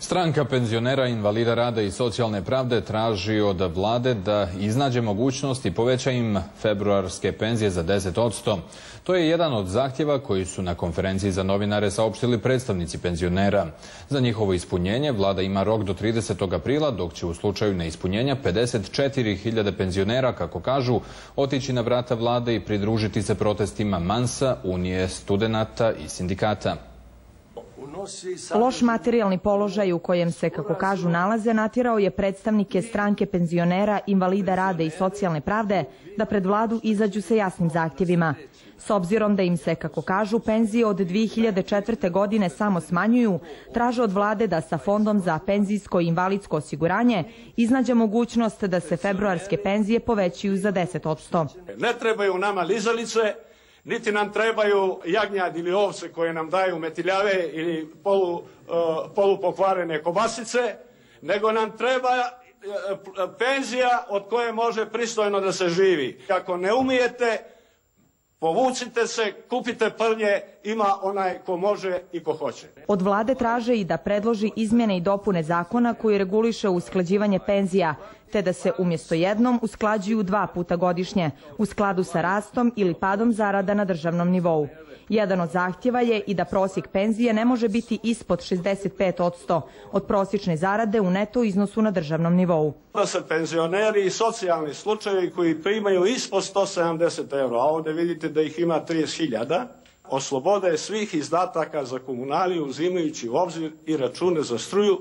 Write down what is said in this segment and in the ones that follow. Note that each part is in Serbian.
Stranka penzionera, invalida rada i socijalne pravde traži od vlade da iznađe mogućnost i poveća im februarske penzije za 10%. To je jedan od zahtjeva koji su na konferenciji za novinare saopštili predstavnici penzionera. Za njihovo ispunjenje vlada ima rok do 30. aprila, dok će u slučaju neispunjenja 54.000 penzionera, kako kažu, otići na vrata vlade i pridružiti se protestima Mansa, Unije studenata i sindikata. Loš materijalni položaj u kojem se, kako kažu, nalaze natirao je predstavnike stranke penzionera, invalida rade i socijalne pravde da pred vladu izađu sa jasnim zahtjevima. S obzirom da im se, kako kažu, penzije od 2004. godine samo smanjuju, traže od vlade da sa Fondom za penzijsko i invalidsko osiguranje iznađe mogućnost da se februarske penzije povećuju za 10%. Ne trebaju nama lizalice, Niti nam trebaju jagnjad ili ovce koje nam daju metiljave ili polu, uh, polupokvarene kobasice, nego nam treba e, penzija od koje može pristojno da se živi. Ako ne umijete, Povucite se, kupite prnje, ima onaj ko može i ko hoće. Od vlade traže i da predloži izmjene i dopune zakona koji reguliše usklađivanje penzija, te da se umjesto jednom usklađuju dva puta godišnje, u skladu sa rastom ili padom zarada na državnom nivou. Jedan od zahtjeva je i da prosjek penzije ne može biti ispod 65% od prosječne zarade u neto iznosu na državnom nivou. Da se penzioneri i socijalni slučajevi koji primaju ispod 170 euro, a ovde vidite kažete da ih ima 30.000, oslobode svih izdataka za komunaliju uzimajući u obzir i račune za struju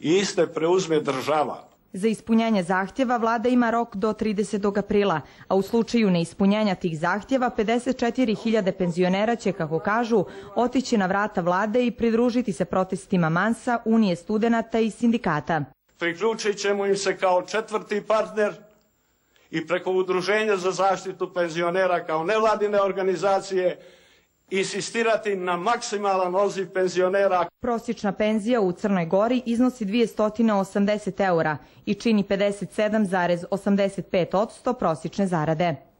i iste preuzme država. Za ispunjanje zahtjeva vlada ima rok do 30. aprila, a u slučaju neispunjanja tih zahtjeva 54.000 penzionera će, kako kažu, otići na vrata vlade i pridružiti se protestima Mansa, Unije studenata i sindikata. Priključit ćemo im se kao četvrti partner i preko Udruženja za zaštitu penzionera kao nevladine organizacije insistirati na maksimalan oziv penzionera. Prosječna penzija u Crnoj Gori iznosi 280 eura i čini 57,85 prosječne zarade.